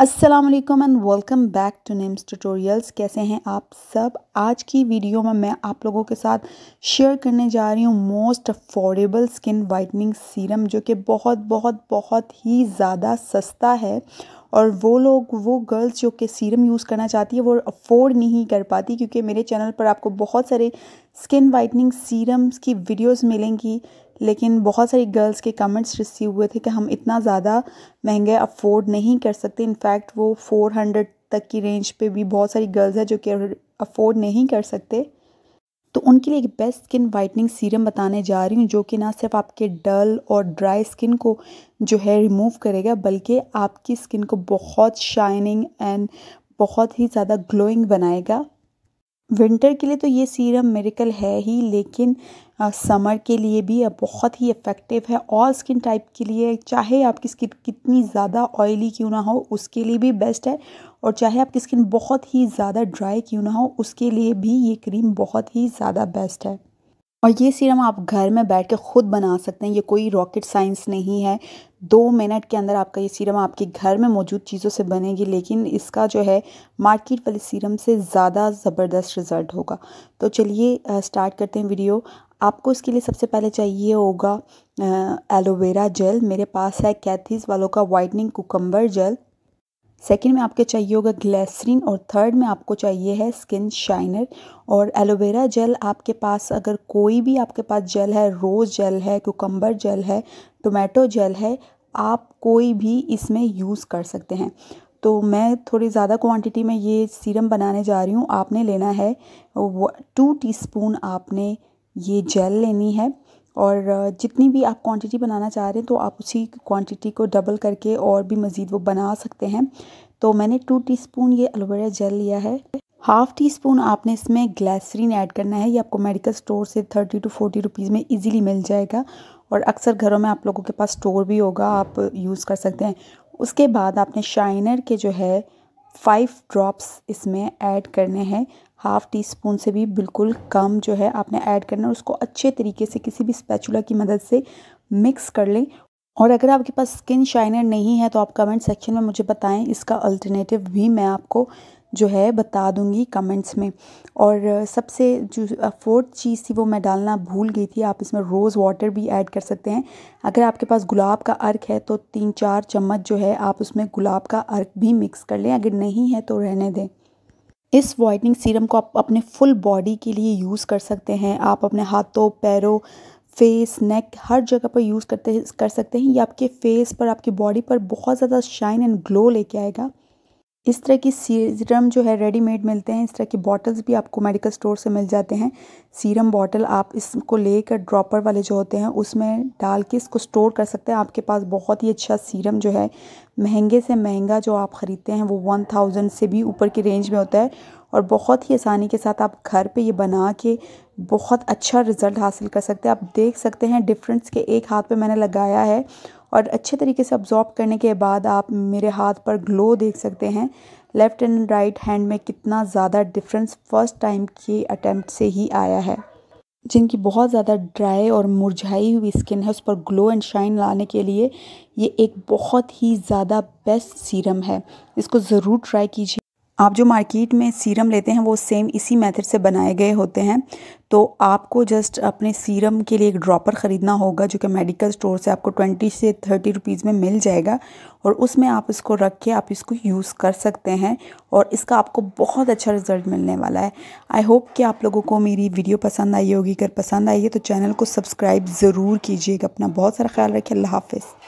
अस्सलाम वालेकुम and welcome back to names tutorials कैसे हैं आप सब आज की वीडियो में मैं आप लोगों के साथ शेयर करने जा रही हूँ most affordable skin whitening serum जो कि बहुत बहुत बहुत ही ज़्यादा सस्ता है और वो लोग वो गर्ल्स जो कि सीरम यूज़ करना चाहती है वो अफोर्ड नहीं कर पाती क्योंकि मेरे चैनल पर आपको बहुत सारे स्किन वाइटनिंग सीरम्स की वीडियोस मिलेंगी लेकिन बहुत सारी गर्ल्स के कमेंट्स रिसीव हुए थे कि हम इतना ज़्यादा महंगे अफोर्ड नहीं कर सकते इनफैक्ट वो फ़ोर हंड्रेड तक की रेंज पे भी बहुत सारी गर्ल्स हैं जो कि अफोर्ड नहीं कर सकते तो उनके लिए एक बेस्ट स्किन वाइटनिंग सीरम बताने जा रही हूँ जो कि ना सिर्फ आपके डल और ड्राई स्किन को जो है रिमूव करेगा बल्कि आपकी स्किन को बहुत शाइनिंग एंड बहुत ही ज़्यादा ग्लोइंग बनाएगा विंटर के लिए तो ये सीरम मेरिकल है ही लेकिन समर के लिए भी बहुत ही इफ़ेक्टिव है ऑल स्किन टाइप के लिए चाहे आपकी स्किन कितनी ज़्यादा ऑयली क्यों ना हो उसके लिए भी बेस्ट है और चाहे आपकी स्किन बहुत ही ज़्यादा ड्राई क्यों ना हो उसके लिए भी ये क्रीम बहुत ही ज़्यादा बेस्ट है और ये सीरम आप घर में बैठ के ख़ुद बना सकते हैं ये कोई रॉकेट साइंस नहीं है दो मिनट के अंदर आपका ये सीरम आपके घर में मौजूद चीज़ों से बनेगी लेकिन इसका जो है मार्केट वाले सीरम से ज़्यादा ज़बरदस्त रिज़ल्ट होगा तो चलिए स्टार्ट करते हैं वीडियो आपको इसके लिए सबसे पहले चाहिए होगा एलोवेरा जेल मेरे पास है कैथिस वालों का वाइटनिंग कुकम्बर जेल सेकेंड में आपके चाहिए होगा ग्लैसरीन और थर्ड में आपको चाहिए है स्किन शाइनर और एलोवेरा जेल आपके पास अगर कोई भी आपके पास जेल है रोज़ जेल है कोकम्बर जेल है टोमेटो जेल है आप कोई भी इसमें यूज़ कर सकते हैं तो मैं थोड़ी ज़्यादा क्वांटिटी में ये सीरम बनाने जा रही हूँ आपने लेना है टू टीस्पून आपने ये जेल लेनी है और जितनी भी आप क्वांटिटी बनाना चाह रहे हैं तो आप उसी क्वांटिटी को डबल करके और भी मज़ीद वो बना सकते हैं तो मैंने टू टीस्पून ये एलोवेरा जेल लिया है हाफ टी स्पून आपने इसमें ग्लैसरीन ऐड करना है ये आपको मेडिकल स्टोर से थर्टी टू फोर्टी रुपीज़ में इजीली मिल जाएगा और अक्सर घरों में आप लोगों के पास स्टोर भी होगा आप यूज़ कर सकते हैं उसके बाद आपने शाइनर के जो है फाइव ड्रॉप्स इसमें ऐड करने हैं हाफ़ टी स्पून से भी बिल्कुल कम जो है आपने ऐड करना है उसको अच्छे तरीके से किसी भी स्पैचुला की मदद से मिक्स कर लें और अगर आपके पास स्किन शाइनर नहीं है तो आप कमेंट सेक्शन में मुझे बताएं इसका अल्टरनेटिव भी मैं आपको जो है बता दूँगी कमेंट्स में और सबसे जो फोर्थ चीज़ थी वो मैं डालना भूल गई थी आप इसमें रोज़ वाटर भी ऐड कर सकते हैं अगर आपके पास गुलाब का अर्क है तो तीन चार चम्मच जो है आप उसमें गुलाब का अर्क भी मिक्स कर लें अगर नहीं है तो रहने दें इस वाइटनिंग सीरम को आप अपने फुल बॉडी के लिए यूज़ कर सकते हैं आप अपने हाथों पैरों फेस नेक हर जगह पर यूज़ करते कर सकते हैं ये आपके फेस पर आपकी बॉडी पर बहुत ज़्यादा शाइन एंड ग्लो लेके आएगा इस तरह की सीरम जो है रेडीमेड मिलते हैं इस तरह की बॉटल्स भी आपको मेडिकल स्टोर से मिल जाते हैं सीरम बॉटल आप इसको लेकर ड्रॉपर वाले जो होते हैं उसमें डाल के इसको स्टोर कर सकते हैं आपके पास बहुत ही अच्छा सीरम जो है महंगे से महंगा जो आप ख़रीदते हैं वो वन थाउजेंड से भी ऊपर की रेंज में होता है और बहुत ही आसानी के साथ आप घर पर ये बना के बहुत अच्छा रिज़ल्ट हासिल कर सकते हैं आप देख सकते हैं डिफरेंस के एक हाथ पर मैंने लगाया है और अच्छे तरीके से ऑब्जॉर्ब करने के बाद आप मेरे हाथ पर ग्लो देख सकते हैं लेफ़्ट एंड राइट हैंड में कितना ज़्यादा डिफरेंस फ़र्स्ट टाइम के अटैम्प्ट से ही आया है जिनकी बहुत ज़्यादा ड्राई और मुरझाई हुई स्किन है उस पर ग्लो एंड शाइन लाने के लिए ये एक बहुत ही ज़्यादा बेस्ट सीरम है इसको ज़रूर ट्राई कीजिए आप जो मार्केट में सीरम लेते हैं वो सेम इसी मेथड से बनाए गए होते हैं तो आपको जस्ट अपने सीरम के लिए एक ड्रॉपर ख़रीदना होगा जो कि मेडिकल स्टोर से आपको ट्वेंटी से थर्टी रुपीज़ में मिल जाएगा और उसमें आप इसको रख के आप इसको यूज़ कर सकते हैं और इसका आपको बहुत अच्छा रिजल्ट मिलने वाला है आई होप कि आप लोगों को मेरी वीडियो पसंद आई होगी अगर पसंद आई है तो चैनल को सब्सक्राइब ज़रूर कीजिएगा अपना बहुत सारा ख्याल रखिए अल्लाह हाफ़